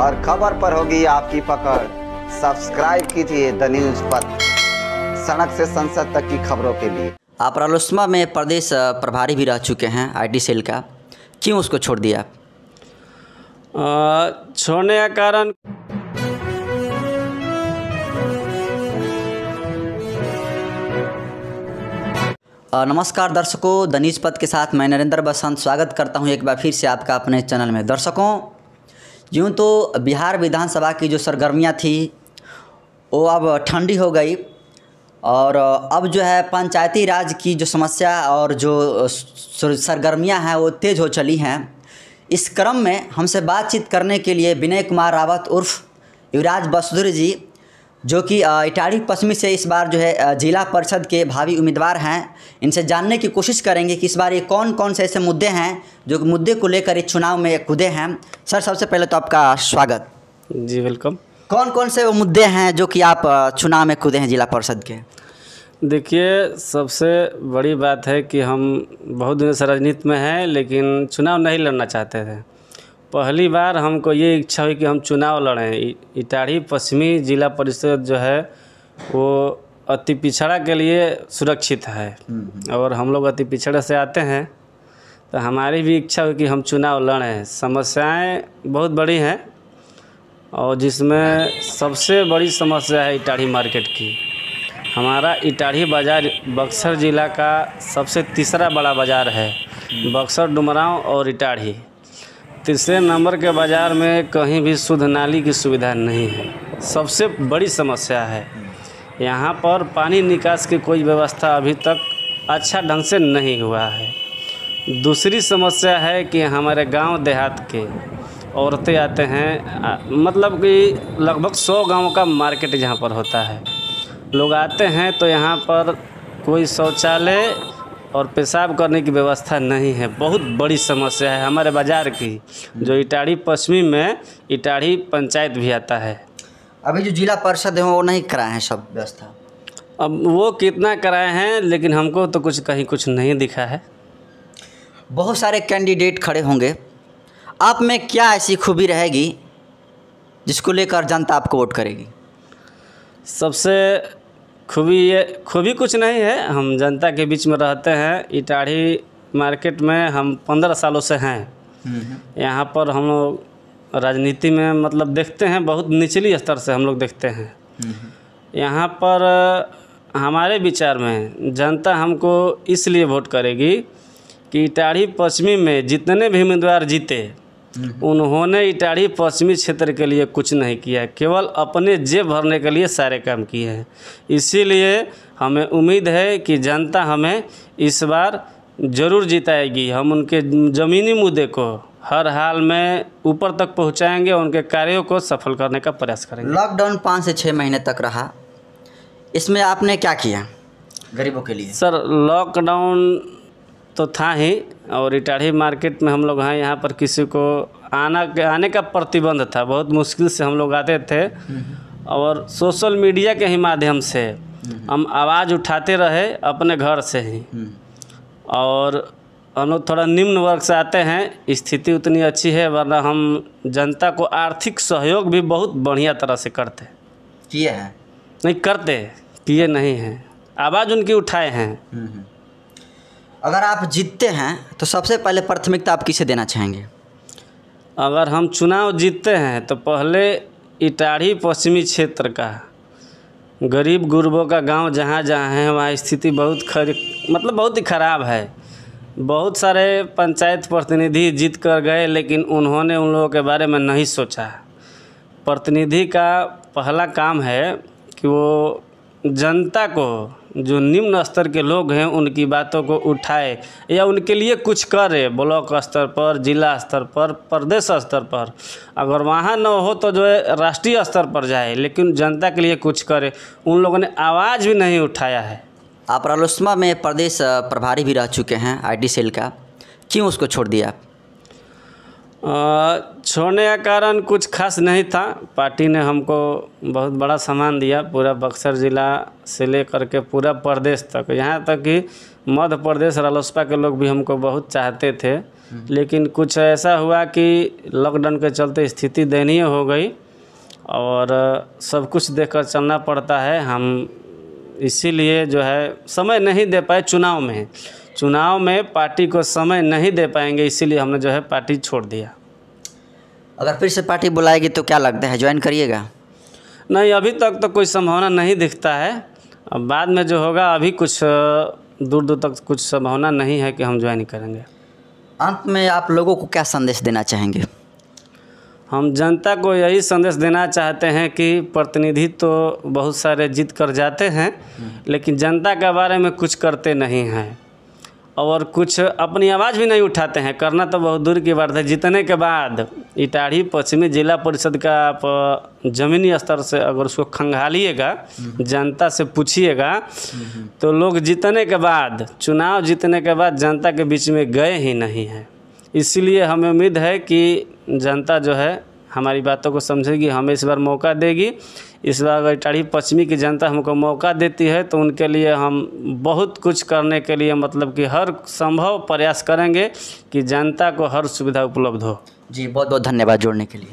हर खबर पर होगी आपकी पकड़ सब्सक्राइब कीजिए द न्यूज़ पर सड़क से संसद तक की खबरों के लिए आप रालोसमा में प्रदेश प्रभारी भी रह चुके हैं आईटी सेल का क्यों उसको छोड़ दिया छोड़ने का कारण नमस्कार दर्शकों दनीज पद के साथ मैं नरेंद्र बसंत स्वागत करता हूं एक बार फिर से आपका अपने चैनल में दर्शकों यूँ तो बिहार विधानसभा की जो सरगर्मियाँ थी वो अब ठंडी हो गई और अब जो है पंचायती राज की जो समस्या और जो सरगर्मियाँ हैं वो तेज़ हो चली हैं इस क्रम में हमसे बातचीत करने के लिए विनय कुमार रावत उर्फ युवराज बसुधुर जी जो कि इटाड़ी पश्चिमी से इस बार जो है जिला परिषद के भावी उम्मीदवार हैं इनसे जानने की कोशिश करेंगे कि इस बार ये कौन कौन से ऐसे मुद्दे हैं जो मुद्दे को लेकर इस चुनाव में कूदे हैं सर सबसे पहले तो आपका स्वागत जी वेलकम कौन कौन से वो मुद्दे हैं जो कि आप चुनाव में कूदे हैं जिला परिषद के देखिए सबसे बड़ी बात है कि हम बहुत दिन से राजनीति में हैं लेकिन चुनाव नहीं लड़ना चाहते थे पहली बार हमको ये इच्छा हुई कि हम चुनाव लड़ें इटाढ़ी पश्चिमी जिला परिषद जो है वो अति पिछड़ा के लिए सुरक्षित है हम्म। और हम लोग अति पिछड़े से आते हैं तो हमारी भी इच्छा हुई कि हम चुनाव लड़ें समस्याएं बहुत बड़ी हैं और जिसमें सबसे बड़ी समस्या है इटाढ़ी मार्केट की हमारा इटाढ़ी बाज़ार बक्सर ज़िला का सबसे तीसरा बड़ा बाज़ार है बक्सर डुमराव और इटाढ़ी तीसरे नंबर के बाज़ार में कहीं भी शुद्ध नाली की सुविधा नहीं है सबसे बड़ी समस्या है यहाँ पर पानी निकास की कोई व्यवस्था अभी तक अच्छा ढंग से नहीं हुआ है दूसरी समस्या है कि हमारे गांव देहात के औरतें आते हैं मतलब कि लगभग सौ गांव का मार्केट यहाँ पर होता है लोग आते हैं तो यहाँ पर कोई शौचालय और पेशाब करने की व्यवस्था नहीं है बहुत बड़ी समस्या है हमारे बाज़ार की जो इटाढ़ी पश्चिमी में इटाढ़ी पंचायत भी आता है अभी जो जिला परिषद है वो नहीं कराए हैं सब व्यवस्था अब वो कितना कराए हैं लेकिन हमको तो कुछ कहीं कुछ नहीं दिखा है बहुत सारे कैंडिडेट खड़े होंगे आप में क्या ऐसी खूबी रहेगी जिसको लेकर जनता आपको वोट करेगी सबसे खूबी ये खूबी कुछ नहीं है हम जनता के बीच में रहते हैं इटाढ़ी मार्केट में हम पंद्रह सालों से हैं यहाँ पर हम लोग राजनीति में मतलब देखते हैं बहुत निचली स्तर से हम लोग देखते हैं यहाँ पर हमारे विचार में जनता हमको इसलिए वोट करेगी कि इटाढ़ी पश्चिमी में जितने भी उम्मीदवार जीते उन्होंने इटाढ़ी पश्चिमी क्षेत्र के लिए कुछ नहीं किया केवल अपने जेब भरने के लिए सारे काम किए हैं इसीलिए हमें उम्मीद है कि जनता हमें इस बार ज़रूर जिताएगी हम उनके ज़मीनी मुद्दे को हर हाल में ऊपर तक पहुंचाएंगे और उनके कार्यों को सफल करने का प्रयास करेंगे लॉकडाउन पाँच से छः महीने तक रहा इसमें आपने क्या किया गरीबों के लिए सर लॉकडाउन तो था ही और इटाढ़ी मार्केट में हम लोग हैं यहाँ पर किसी को आना आने का प्रतिबंध था बहुत मुश्किल से हम लोग आते थे और सोशल मीडिया के ही माध्यम से हम आवाज़ उठाते रहे अपने घर से ही और हम लोग थोड़ा निम्न वर्ग से आते हैं स्थिति उतनी अच्छी है वरना हम जनता को आर्थिक सहयोग भी बहुत बढ़िया तरह से करते किए हैं नहीं करते किए नहीं हैं आवाज़ उनकी उठाए हैं हम्म, हम्म। अगर आप जीतते हैं तो सबसे पहले प्राथमिकता आप किसे देना चाहेंगे अगर हम चुनाव जीतते हैं तो पहले इटाढ़ी पश्चिमी क्षेत्र का गरीब गुरबों का गांव जहाँ जहाँ है वहाँ स्थिति बहुत खरी मतलब बहुत ही ख़राब है बहुत सारे पंचायत प्रतिनिधि जीत कर गए लेकिन उन्होंने उन लोगों के बारे में नहीं सोचा प्रतिनिधि का पहला काम है कि वो जनता को जो निम्न स्तर के लोग हैं उनकी बातों को उठाए या उनके लिए कुछ करे ब्लॉक स्तर पर जिला स्तर पर प्रदेश स्तर पर अगर वहाँ न हो तो जो है राष्ट्रीय स्तर पर जाए लेकिन जनता के लिए कुछ करे उन लोगों ने आवाज़ भी नहीं उठाया है आप रालोसमा में प्रदेश प्रभारी भी रह चुके हैं आईटी सेल का क्यों उसको छोड़ दिया आप छोड़ने का कारण कुछ ख़ास नहीं था पार्टी ने हमको बहुत बड़ा सम्मान दिया पूरा बक्सर ज़िला से लेकर के पूरा प्रदेश तक यहाँ तक कि मध्य प्रदेश रालोसपा के लोग भी हमको बहुत चाहते थे हम्म। लेकिन कुछ ऐसा हुआ कि लॉकडाउन के चलते स्थिति दयनीय हो गई और सब कुछ देखकर चलना पड़ता है हम इसीलिए जो है समय नहीं दे पाए चुनाव में चुनाव में पार्टी को समय नहीं दे पाएंगे इसीलिए हमने जो है पार्टी छोड़ दिया अगर फिर से पार्टी बुलाएगी तो क्या लगता है ज्वाइन करिएगा नहीं अभी तक तो कोई संभावना नहीं दिखता है अब बाद में जो होगा अभी कुछ दूर दूर तक कुछ संभावना नहीं है कि हम ज्वाइन करेंगे अंत में आप लोगों को क्या संदेश देना चाहेंगे हम जनता को यही संदेश देना चाहते हैं कि प्रतिनिधि तो बहुत सारे जीत कर जाते हैं हम्म। लेकिन जनता के बारे में कुछ करते नहीं हैं और कुछ अपनी आवाज़ भी नहीं उठाते हैं करना तो बहुत दूर की बात है जीतने के बाद इटाढ़ी पश्चिमी जिला परिषद का आप ज़मीनी स्तर से अगर उसको खंगालिएगा हम्म। जनता से पूछिएगा हम्म। तो लोग जीतने के बाद चुनाव जीतने के बाद जनता के बीच में गए ही नहीं हैं इसलिए हमें उम्मीद है कि जनता जो है हमारी बातों को समझेगी हमें इस बार मौका देगी इस बार अगर टाढ़ी पश्चिमी की जनता हमको मौका देती है तो उनके लिए हम बहुत कुछ करने के लिए मतलब कि हर संभव प्रयास करेंगे कि जनता को हर सुविधा उपलब्ध हो जी बहुत बहुत धन्यवाद जोड़ने के लिए